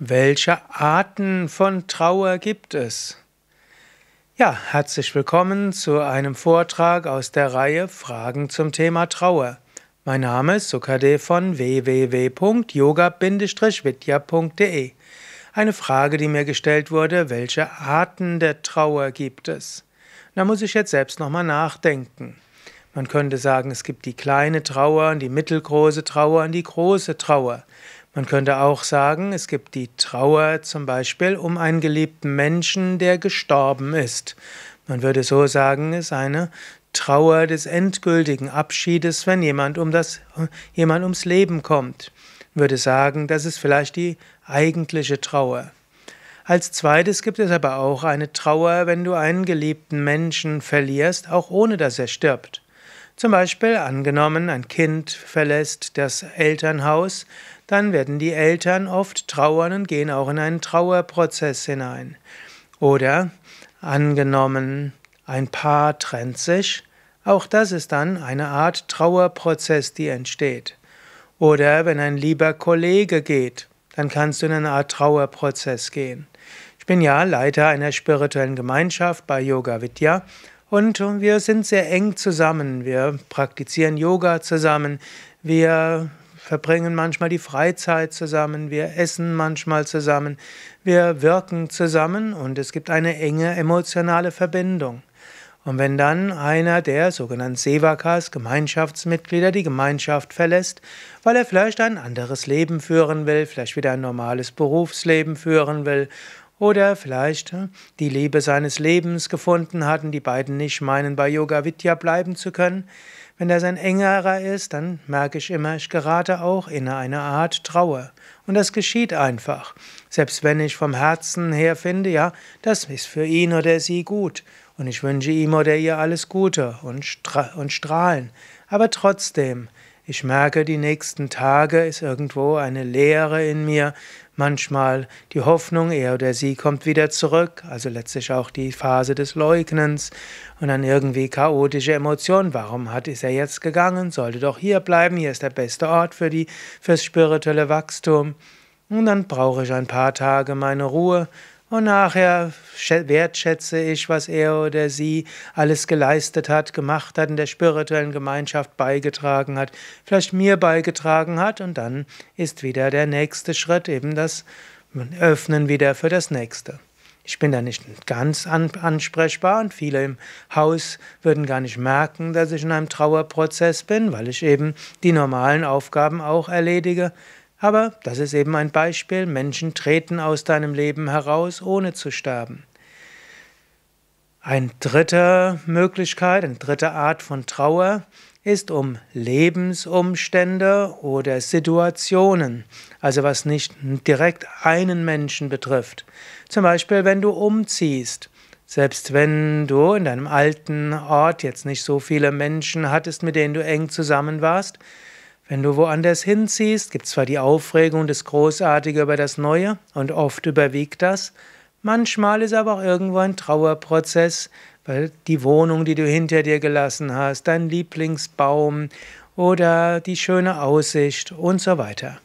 Welche Arten von Trauer gibt es? Ja, herzlich willkommen zu einem Vortrag aus der Reihe Fragen zum Thema Trauer. Mein Name ist Sukade von www.yoga-vidya.de. Eine Frage, die mir gestellt wurde, welche Arten der Trauer gibt es? Da muss ich jetzt selbst nochmal nachdenken. Man könnte sagen, es gibt die kleine Trauer die mittelgroße Trauer und die große Trauer. Man könnte auch sagen, es gibt die Trauer zum Beispiel um einen geliebten Menschen, der gestorben ist. Man würde so sagen, es ist eine Trauer des endgültigen Abschiedes, wenn jemand, um das, jemand ums Leben kommt. Man würde sagen, das ist vielleicht die eigentliche Trauer. Als zweites gibt es aber auch eine Trauer, wenn du einen geliebten Menschen verlierst, auch ohne dass er stirbt. Zum Beispiel angenommen, ein Kind verlässt das Elternhaus, dann werden die Eltern oft trauern und gehen auch in einen Trauerprozess hinein. Oder angenommen, ein Paar trennt sich, auch das ist dann eine Art Trauerprozess, die entsteht. Oder wenn ein lieber Kollege geht, dann kannst du in eine Art Trauerprozess gehen. Ich bin ja Leiter einer spirituellen Gemeinschaft bei Yoga Vidya und wir sind sehr eng zusammen. Wir praktizieren Yoga zusammen. Wir verbringen manchmal die Freizeit zusammen. Wir essen manchmal zusammen. Wir wirken zusammen und es gibt eine enge emotionale Verbindung. Und wenn dann einer der sogenannten Sevakas, Gemeinschaftsmitglieder, die Gemeinschaft verlässt, weil er vielleicht ein anderes Leben führen will, vielleicht wieder ein normales Berufsleben führen will oder vielleicht hm, die Liebe seines Lebens gefunden hat und die beiden nicht meinen, bei Yoga Vidya bleiben zu können. Wenn das sein engerer ist, dann merke ich immer, ich gerate auch in eine Art Trauer. Und das geschieht einfach. Selbst wenn ich vom Herzen her finde, ja, das ist für ihn oder sie gut. Und ich wünsche ihm oder ihr alles Gute und, stra und strahlen. Aber trotzdem, ich merke, die nächsten Tage ist irgendwo eine Leere in mir, manchmal die Hoffnung, er oder sie kommt wieder zurück, also letztlich auch die Phase des Leugnens und dann irgendwie chaotische Emotionen. Warum hat ist er jetzt gegangen? Sollte doch hier bleiben, hier ist der beste Ort für die fürs spirituelle Wachstum. Und dann brauche ich ein paar Tage meine Ruhe und nachher wertschätze ich, was er oder sie alles geleistet hat, gemacht hat, in der spirituellen Gemeinschaft beigetragen hat, vielleicht mir beigetragen hat. Und dann ist wieder der nächste Schritt eben das Öffnen wieder für das Nächste. Ich bin da nicht ganz ansprechbar und viele im Haus würden gar nicht merken, dass ich in einem Trauerprozess bin, weil ich eben die normalen Aufgaben auch erledige. Aber das ist eben ein Beispiel. Menschen treten aus deinem Leben heraus, ohne zu sterben. Eine dritte Möglichkeit, eine dritte Art von Trauer ist um Lebensumstände oder Situationen, also was nicht direkt einen Menschen betrifft. Zum Beispiel, wenn du umziehst. Selbst wenn du in deinem alten Ort jetzt nicht so viele Menschen hattest, mit denen du eng zusammen warst, wenn du woanders hinziehst, gibt es zwar die Aufregung des Großartige über das Neue und oft überwiegt das, manchmal ist aber auch irgendwo ein Trauerprozess, weil die Wohnung, die du hinter dir gelassen hast, dein Lieblingsbaum oder die schöne Aussicht und so weiter.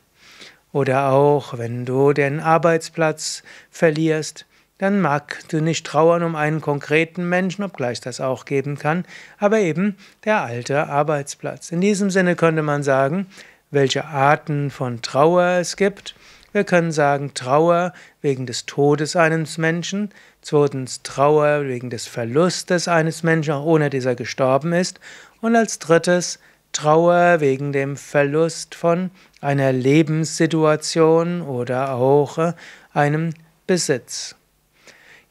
Oder auch, wenn du den Arbeitsplatz verlierst, dann mag du nicht trauern um einen konkreten Menschen, obgleich das auch geben kann, aber eben der alte Arbeitsplatz. In diesem Sinne könnte man sagen, welche Arten von Trauer es gibt. Wir können sagen Trauer wegen des Todes eines Menschen, zweitens Trauer wegen des Verlustes eines Menschen, auch ohne dieser gestorben ist, und als drittes Trauer wegen dem Verlust von einer Lebenssituation oder auch äh, einem Besitz.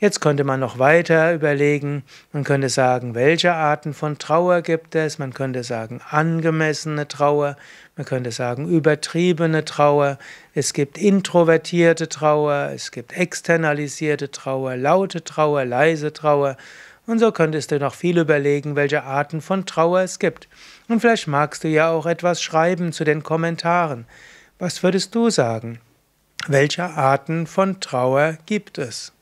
Jetzt könnte man noch weiter überlegen, man könnte sagen, welche Arten von Trauer gibt es, man könnte sagen angemessene Trauer, man könnte sagen übertriebene Trauer, es gibt introvertierte Trauer, es gibt externalisierte Trauer, laute Trauer, leise Trauer. Und so könntest du noch viel überlegen, welche Arten von Trauer es gibt. Und vielleicht magst du ja auch etwas schreiben zu den Kommentaren. Was würdest du sagen? Welche Arten von Trauer gibt es?